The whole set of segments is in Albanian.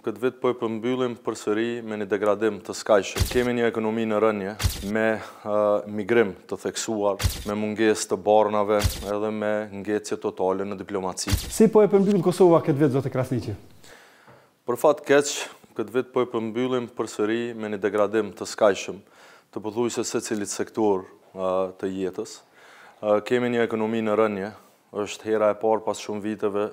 këtë vit po e përmbyllim për sëri me një degradim të skajshëm. Kemi një ekonomi në rënje me migrim të theksuar, me munges të barnave edhe me ngecje totale në diplomaci. Si po e përmbyllim Kosova këtë vit, zote Krasniqi? Për fat keq, këtë vit po e përmbyllim për sëri me një degradim të skajshëm të pëdhuj se se cilit sektor të jetës. kemi një ekonomi në rënje, është hera e parë pas shumë viteve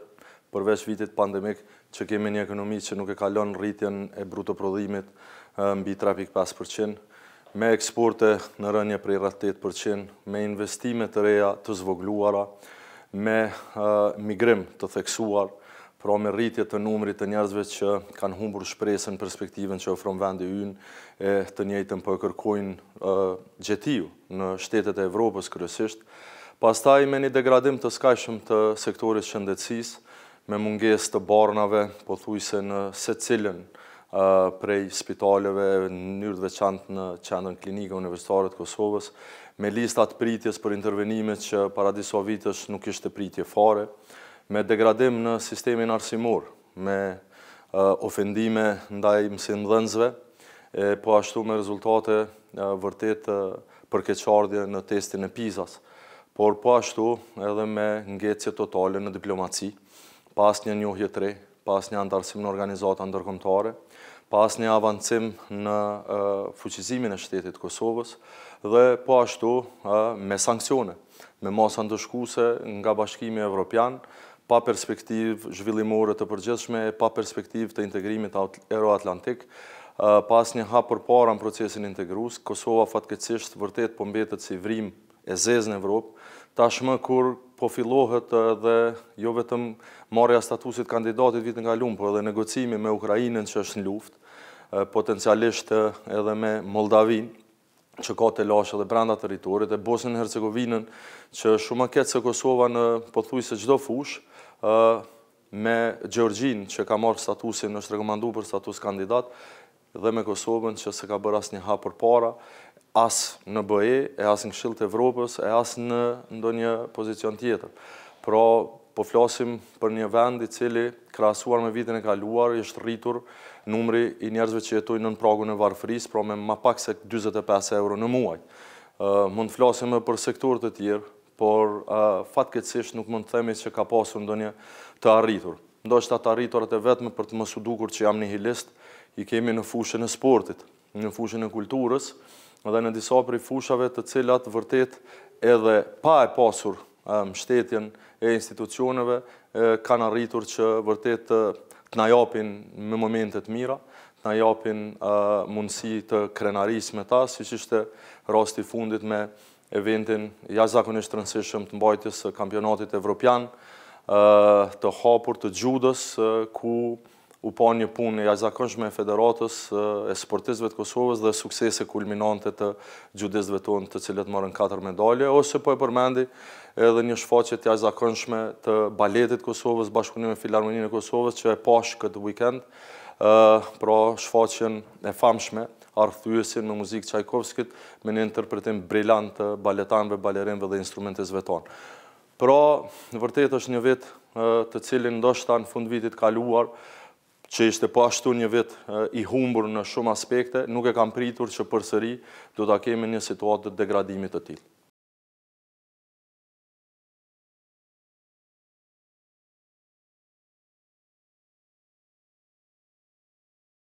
përveç vitit pandemikë, që kemi një ekonomi që nuk e kalon rritjen e brutoprodhimit mbi 3.5%, me eksporte në rënje prej ratet përqen, me investimet të reja të zvogluara, me migrim të theksuar, pra me rritje të numri të njerëzve që kanë humbur shpresën perspektiven që ofron vendi yn e të njëjtën për po kërkojnë gjetiju në shtetet e Evropës kërësisht, pastaj me një degradim të skajshëm të sektorit shëndetsisë, me munges të barnave, po thuj se në se cilën prej spitaleve, në njërë dhe qantë në qendën klinike universitarët Kosovës, me listat pritjes për intervenimet që para diso vitës nuk ishte pritje fare, me degradim në sistemin arsimur, me ofendime ndaj mësin dhenzve, po ashtu me rezultate vërtet keqardje në testin e pizas, por po ashtu edhe me ngecje totale në diplomaci, pas një njohje tre, pas një antarësim në organizatë andërkomtare, pas një avancim në fuqizimin e shtetit Kosovës, dhe po ashtu me sankcione, me masa ndëshkuse nga bashkimi evropian, pa perspektiv zhvillimore të përgjithshme, pa perspektiv të integrimit euroatlantik, pas një hapë për para në procesin integrus, Kosova fatkecisht vërtet përmbetet po si vrim e zez në Evropë, tashmë kur po fillohet eh, dhe jo vetëm marja statusit kandidatit vitë nga lumë, por edhe negocimi me Ukrajinën që është në luft, eh, potencialisht eh, edhe me Moldavin, që ka të lashe dhe branda teritorit, e Bosnën e Hercegovinën, që shumë ketë se Kosova në pëthuj se gjdo fush, me Gjorgjin, që ka marrë statusin, është rekomandu për status kandidat, dhe me Kosovën që se ka bërë asë një hapër para, as në BE, e as në këshill e Evropës, e as në ndonjë pozicion tjetër. Pra, po flasim për një vend i cili, krasuar me vitin e kaluar, është rritur numri i njerëzve që jetojnë në pragun e varfëris, pra me ma pak se 25 euro në muaj. Mund flasim e për sektorët e tjerë, por fatkecish nuk mund të themi që ka pasur ndonjë të arritur. Ndo është të arriturat e vetme për të mësudukur që jam një hilist, i kemi në fushën e sportit, në në fushën e kulturës, dhe në disa për fushave të cilat vërtet edhe pa e pasur mështetjen e institucioneve kanë arritur që vërtet të të najapin me momentet mira, të najapin mundësi të krenaris me ta, si që ishte rasti fundit me eventin jazakonisht rënsishëm të mbajtis kampionatit evropian, të hapur të gjudës, ku u pa një punë i ajzakënshme e federatës e sportistëve të Kosovës dhe suksese kulminante të gjudistëve tonë të cilët morën 4 medalje ose po e përmendi edhe një shfaqet i të baletit Kosovës bashkëpunim e Filharmoninë e Kosovës që e pashë këtë weekend pra shfaqen e famshme, arthyësin në muzikë qajkovskit me një interpretim brillant të baletanve, balerinve dhe instrumentisve tonë. Pra në vërtet është një vit të cilin ndoshta në fund vitit kaluar që ishte po ashtu një vit i humbur në shumë aspekte nuk e kam pritur që përsëri do ta kemi një situatë të degradimit të tillë